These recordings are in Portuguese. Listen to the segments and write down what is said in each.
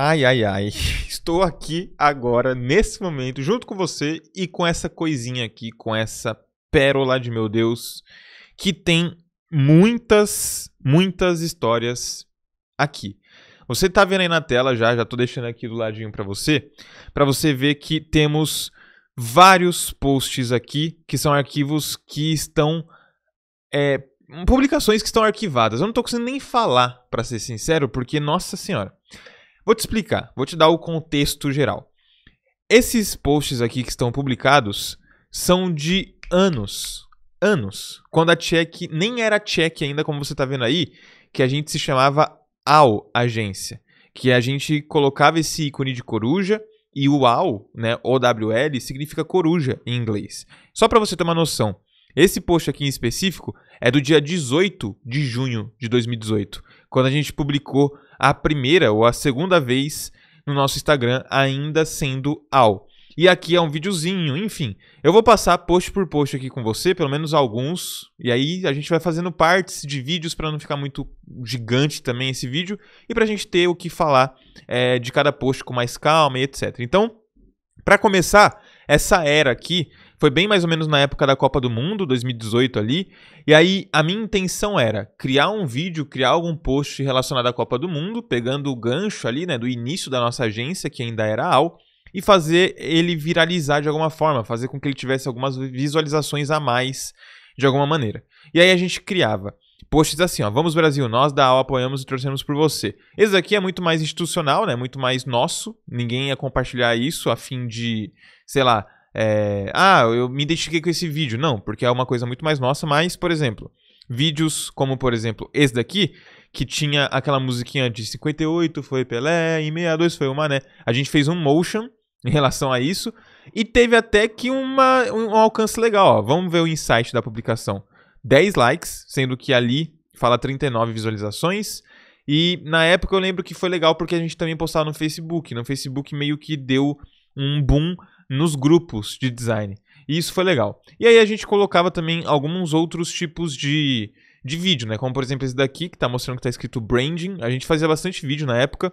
Ai, ai, ai. Estou aqui agora, nesse momento, junto com você e com essa coisinha aqui, com essa pérola de meu Deus, que tem muitas, muitas histórias aqui. Você está vendo aí na tela já, já estou deixando aqui do ladinho para você, para você ver que temos vários posts aqui, que são arquivos que estão é, publicações que estão arquivadas. Eu não estou conseguindo nem falar, para ser sincero, porque nossa senhora. Vou te explicar, vou te dar o contexto geral. Esses posts aqui que estão publicados são de anos. Anos. Quando a Check nem era Check ainda, como você está vendo aí, que a gente se chamava AU Agência. Que a gente colocava esse ícone de coruja e o AU, né, OWL, significa coruja em inglês. Só para você ter uma noção, esse post aqui em específico é do dia 18 de junho de 2018, quando a gente publicou a primeira ou a segunda vez no nosso Instagram, ainda sendo ao. E aqui é um videozinho, enfim. Eu vou passar post por post aqui com você, pelo menos alguns. E aí a gente vai fazendo partes de vídeos para não ficar muito gigante também esse vídeo. E para a gente ter o que falar é, de cada post com mais calma e etc. Então, para começar, essa era aqui foi bem mais ou menos na época da Copa do Mundo, 2018 ali. E aí a minha intenção era criar um vídeo, criar algum post relacionado à Copa do Mundo, pegando o gancho ali, né, do início da nossa agência, que ainda era AL, e fazer ele viralizar de alguma forma, fazer com que ele tivesse algumas visualizações a mais de alguma maneira. E aí a gente criava posts assim, ó, vamos Brasil, nós da AL apoiamos e torcemos por você. Esse aqui é muito mais institucional, né, muito mais nosso, ninguém ia compartilhar isso a fim de, sei lá, é, ah, eu me identifiquei com esse vídeo. Não, porque é uma coisa muito mais nossa, mas, por exemplo, vídeos como, por exemplo, esse daqui, que tinha aquela musiquinha de 58 foi Pelé e 62 foi o Mané. A gente fez um motion em relação a isso e teve até que uma, um alcance legal. Ó. Vamos ver o insight da publicação. 10 likes, sendo que ali fala 39 visualizações. E na época eu lembro que foi legal porque a gente também postava no Facebook. No Facebook meio que deu um boom nos grupos de design. E isso foi legal. E aí a gente colocava também alguns outros tipos de, de vídeo, né? Como por exemplo esse daqui, que está mostrando que está escrito branding. A gente fazia bastante vídeo na época.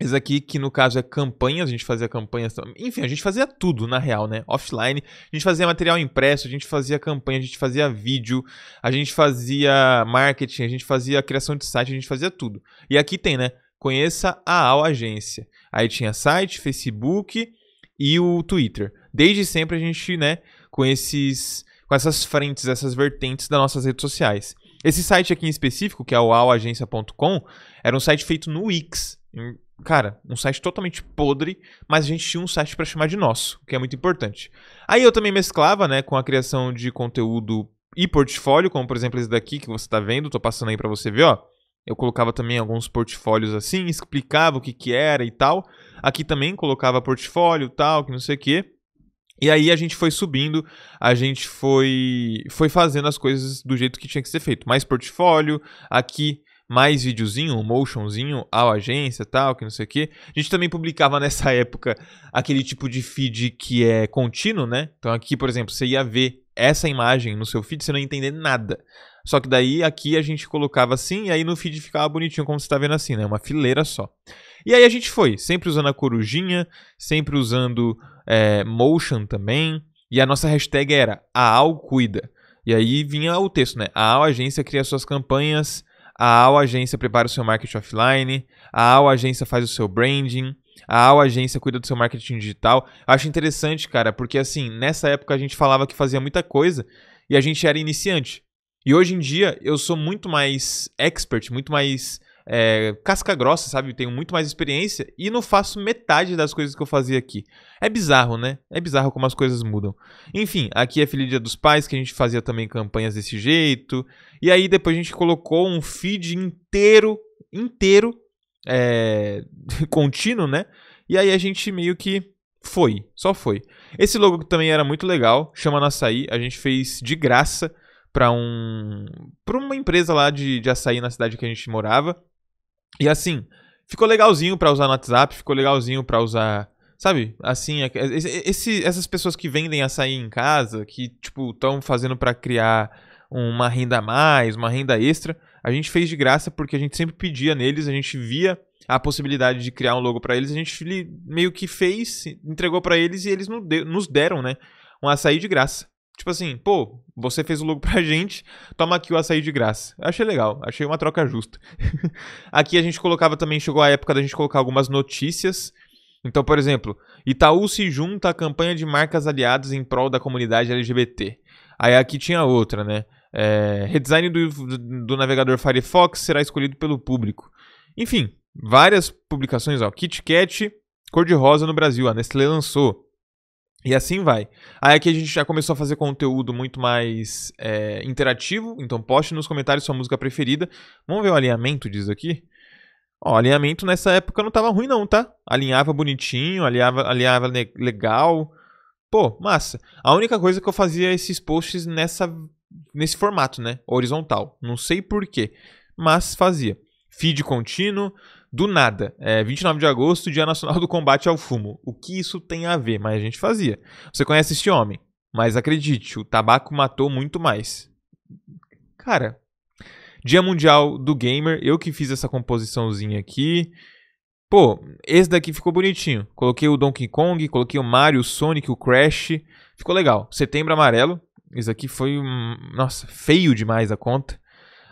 Esse aqui, que no caso é campanhas, a gente fazia campanhas também. Enfim, a gente fazia tudo, na real, né? Offline, a gente fazia material impresso, a gente fazia campanha, a gente fazia vídeo, a gente fazia marketing, a gente fazia criação de site, a gente fazia tudo. E aqui tem, né? Conheça a AL Agência. Aí tinha site, Facebook, e o Twitter. Desde sempre a gente, né, com esses com essas frentes, essas vertentes das nossas redes sociais. Esse site aqui em específico, que é o auagência.com, era um site feito no Wix. Cara, um site totalmente podre, mas a gente tinha um site para chamar de nosso, que é muito importante. Aí eu também mesclava, né, com a criação de conteúdo e portfólio, como por exemplo esse daqui que você está vendo, estou passando aí para você ver, ó. Eu colocava também alguns portfólios assim, explicava o que, que era e tal. Aqui também colocava portfólio, tal, que não sei o quê. E aí a gente foi subindo, a gente foi foi fazendo as coisas do jeito que tinha que ser feito. Mais portfólio, aqui mais videozinho, motionzinho, ao agência, tal, que não sei o quê. A gente também publicava nessa época aquele tipo de feed que é contínuo, né? Então aqui, por exemplo, você ia ver essa imagem no seu feed, você não ia entender nada. Só que daí aqui a gente colocava assim e aí no feed ficava bonitinho, como você está vendo assim, né? Uma fileira só. E aí a gente foi, sempre usando a corujinha, sempre usando é, motion também. E a nossa hashtag era a AAL cuida. E aí vinha o texto, né? A AAL agência cria suas campanhas, a AAL agência prepara o seu marketing offline, a AAL agência faz o seu branding. A AU Agência cuida do seu marketing digital. Acho interessante, cara, porque assim, nessa época a gente falava que fazia muita coisa e a gente era iniciante. E hoje em dia eu sou muito mais expert, muito mais é, casca grossa, sabe? Tenho muito mais experiência e não faço metade das coisas que eu fazia aqui. É bizarro, né? É bizarro como as coisas mudam. Enfim, aqui é Feliz Dia dos Pais, que a gente fazia também campanhas desse jeito. E aí depois a gente colocou um feed inteiro, inteiro, é, contínuo, né? E aí a gente meio que foi, só foi. Esse logo também era muito legal, chama Naçaí, a gente fez de graça para um para uma empresa lá de, de açaí na cidade que a gente morava. E assim, ficou legalzinho para usar no WhatsApp, ficou legalzinho para usar, sabe? Assim, é é, esse, essas pessoas que vendem açaí em casa, que tipo estão fazendo para criar uma renda a mais, uma renda extra, a gente fez de graça porque a gente sempre pedia neles, a gente via a possibilidade de criar um logo para eles, a gente meio que fez, entregou para eles e eles nos deram, né? Um açaí de graça. Tipo assim, pô, você fez o logo pra gente, toma aqui o açaí de graça. Achei legal, achei uma troca justa. aqui a gente colocava também, chegou a época da gente colocar algumas notícias. Então, por exemplo, Itaú se junta à campanha de marcas aliadas em prol da comunidade LGBT. Aí aqui tinha outra, né? É, redesign do, do navegador Firefox será escolhido pelo público. Enfim, várias publicações, ó. KitKat, cor-de-rosa no Brasil, a Nestlé lançou. E assim vai. Aí aqui a gente já começou a fazer conteúdo muito mais é, interativo, então poste nos comentários sua música preferida. Vamos ver o alinhamento disso aqui? Ó, alinhamento nessa época não tava ruim não, tá? Alinhava bonitinho, alinhava, alinhava legal. Pô, massa. A única coisa que eu fazia esses posts nessa, nesse formato, né? Horizontal. Não sei porquê, mas fazia. Feed contínuo, do nada. É, 29 de agosto, Dia Nacional do Combate ao Fumo. O que isso tem a ver? Mas a gente fazia. Você conhece este homem, mas acredite, o tabaco matou muito mais. Cara, Dia Mundial do Gamer, eu que fiz essa composiçãozinha aqui. Pô, esse daqui ficou bonitinho. Coloquei o Donkey Kong, coloquei o Mario, o Sonic, o Crash. Ficou legal. Setembro amarelo. Isso aqui foi, nossa, feio demais a conta.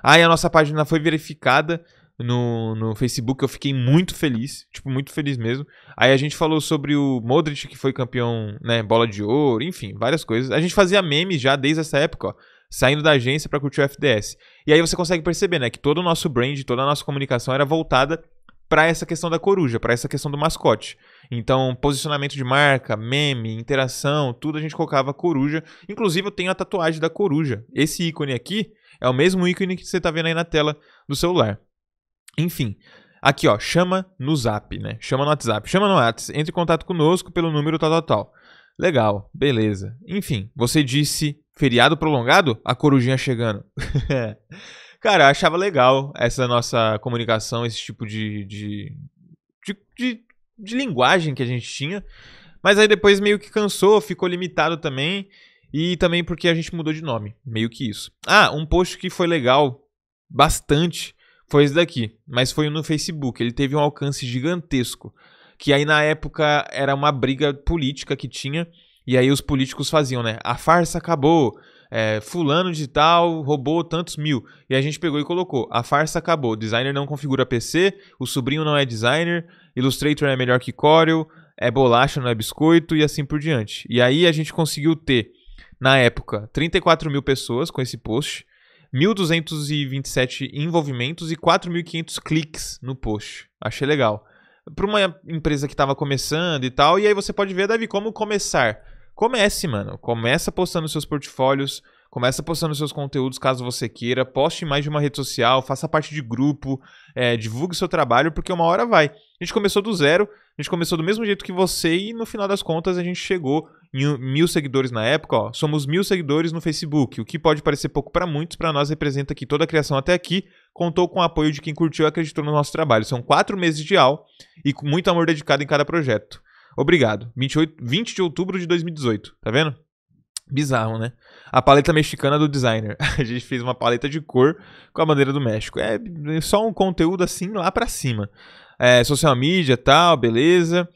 Ah, e a nossa página foi verificada no, no Facebook. Eu fiquei muito feliz, tipo, muito feliz mesmo. Aí a gente falou sobre o Modric, que foi campeão, né, bola de ouro, enfim, várias coisas. A gente fazia memes já desde essa época, ó, saindo da agência para curtir o FDS. E aí você consegue perceber, né, que todo o nosso brand, toda a nossa comunicação era voltada para essa questão da coruja, para essa questão do mascote. Então, posicionamento de marca, meme, interação, tudo a gente colocava coruja. Inclusive, eu tenho a tatuagem da coruja. Esse ícone aqui é o mesmo ícone que você está vendo aí na tela do celular. Enfim, aqui ó, chama no Zap, né? Chama no WhatsApp, chama no WhatsApp, entre em contato conosco pelo número tal, tal, tal. Legal, beleza. Enfim, você disse feriado prolongado? A corujinha chegando. Cara, eu achava legal essa nossa comunicação, esse tipo de de, de, de, de, linguagem que a gente tinha. Mas aí depois meio que cansou, ficou limitado também. E também porque a gente mudou de nome, meio que isso. Ah, um post que foi legal bastante foi esse daqui, mas foi no Facebook. Ele teve um alcance gigantesco. Que aí na época era uma briga política que tinha. E aí os políticos faziam, né? A farsa acabou. É, fulano de tal roubou tantos mil. E a gente pegou e colocou. A farsa acabou. Designer não configura PC, o sobrinho não é designer, Illustrator é melhor que Corel, é bolacha, não é biscoito, e assim por diante. E aí a gente conseguiu ter, na época, 34 mil pessoas com esse post. 1.227 envolvimentos e 4.500 cliques no post. Achei legal. Para uma empresa que estava começando e tal, e aí você pode ver, Davi, como começar. Comece, mano. Começa postando seus portfólios, começa postando seus conteúdos caso você queira, poste mais de uma rede social, faça parte de grupo, é, divulgue seu trabalho, porque uma hora vai. A gente começou do zero, a gente começou do mesmo jeito que você e no final das contas a gente chegou mil seguidores na época, ó, somos mil seguidores no Facebook, o que pode parecer pouco para muitos, para nós representa que toda a criação até aqui contou com o apoio de quem curtiu e acreditou no nosso trabalho. São quatro meses de aula e com muito amor dedicado em cada projeto. Obrigado. 28, 20 de outubro de 2018, tá vendo? Bizarro, né? A paleta mexicana do designer. A gente fez uma paleta de cor com a bandeira do México. É, é só um conteúdo assim lá pra cima. É, social media, tal, beleza.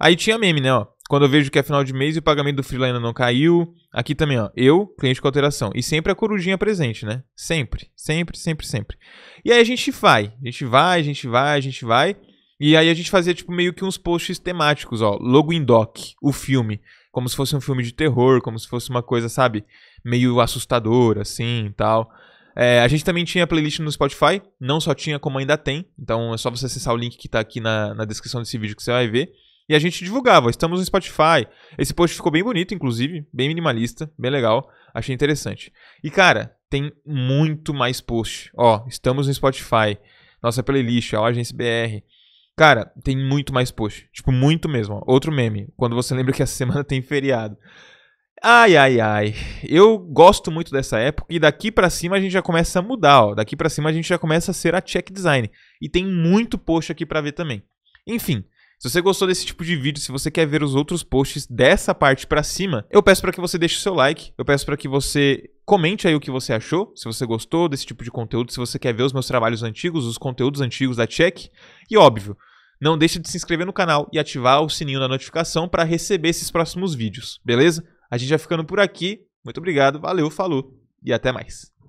Aí tinha meme, né? Ó. Quando eu vejo que é final de mês e o pagamento do freela ainda não caiu. Aqui também, ó. Eu, cliente com alteração. E sempre a corujinha presente, né? Sempre, sempre, sempre, sempre. E aí a gente vai. A gente vai, a gente vai, a gente vai. E aí a gente fazia, tipo, meio que uns posts temáticos, ó. Logo em doc, o filme. Como se fosse um filme de terror, como se fosse uma coisa, sabe? Meio assustadora, assim e tal. É, a gente também tinha playlist no Spotify, não só tinha, como ainda tem. Então é só você acessar o link que tá aqui na, na descrição desse vídeo que você vai ver. E a gente divulgava, estamos no Spotify. Esse post ficou bem bonito, inclusive, bem minimalista, bem legal. Achei interessante. E, cara, tem muito mais post. Ó, estamos no Spotify. Nossa playlist, a Agência BR. Cara, tem muito mais post. Tipo, muito mesmo. Ó. Outro meme. Quando você lembra que a semana tem feriado. Ai, ai, ai. Eu gosto muito dessa época e daqui para cima a gente já começa a mudar, ó. Daqui para cima a gente já começa a ser a check design. E tem muito post aqui para ver também. Enfim, se você gostou desse tipo de vídeo, se você quer ver os outros posts dessa parte para cima, eu peço para que você deixe o seu like, eu peço para que você comente aí o que você achou, se você gostou desse tipo de conteúdo, se você quer ver os meus trabalhos antigos, os conteúdos antigos da Check. E óbvio, não deixe de se inscrever no canal e ativar o sininho da notificação para receber esses próximos vídeos, beleza? A gente já ficando por aqui. Muito obrigado, valeu, falou e até mais.